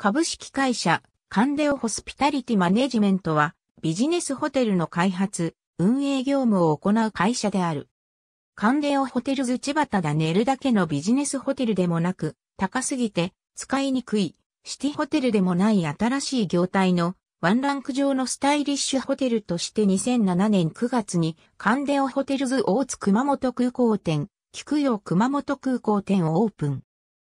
株式会社、カンデオホスピタリティマネジメントは、ビジネスホテルの開発、運営業務を行う会社である。カンデオホテルズ千葉ただ寝るだけのビジネスホテルでもなく、高すぎて、使いにくい、シティホテルでもない新しい業態の、ワンランク上のスタイリッシュホテルとして2007年9月に、カンデオホテルズ大津熊本空港店、菊陽熊本空港店をオープン。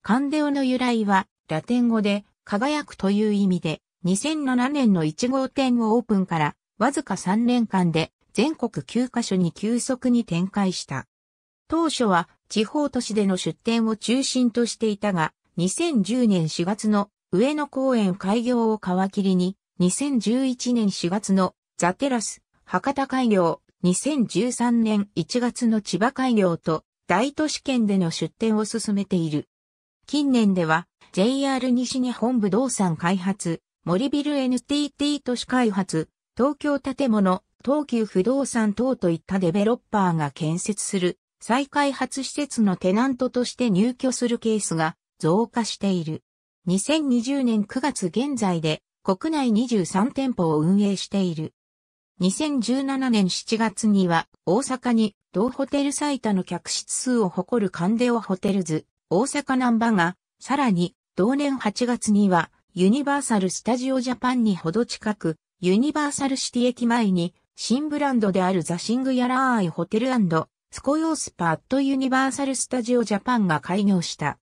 カンデオの由来は、ラテン語で、輝くという意味で、2007年の1号店をオープンから、わずか3年間で全国9カ所に急速に展開した。当初は地方都市での出店を中心としていたが、2010年4月の上野公園開業を皮切りに、2011年4月のザテラス、博多開業、2013年1月の千葉開業と、大都市圏での出店を進めている。近年では、JR 西日本武道産開発、森ビル NTT 都市開発、東京建物、東急不動産等といったデベロッパーが建設する再開発施設のテナントとして入居するケースが増加している。2020年9月現在で国内23店舗を運営している。2017年7月には大阪に同ホテル最多の客室数を誇るカンデオホテルズ大阪ナンバがさらに同年8月には、ユニバーサル・スタジオ・ジャパンにほど近く、ユニバーサル・シティ駅前に、新ブランドであるザ・シング・ヤラーイ・ホテルスコヨースパッド・ユニバーサル・スタジオ・ジャパンが開業した。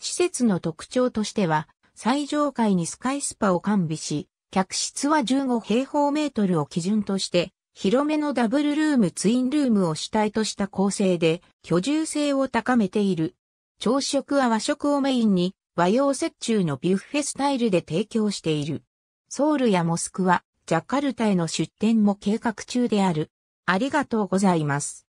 施設の特徴としては、最上階にスカイスパを完備し、客室は15平方メートルを基準として、広めのダブルルームツインルームを主体とした構成で、居住性を高めている。朝食は和食をメインに、和洋折衷のビュッフェスタイルで提供している。ソウルやモスクワ、ジャカルタへの出店も計画中である。ありがとうございます。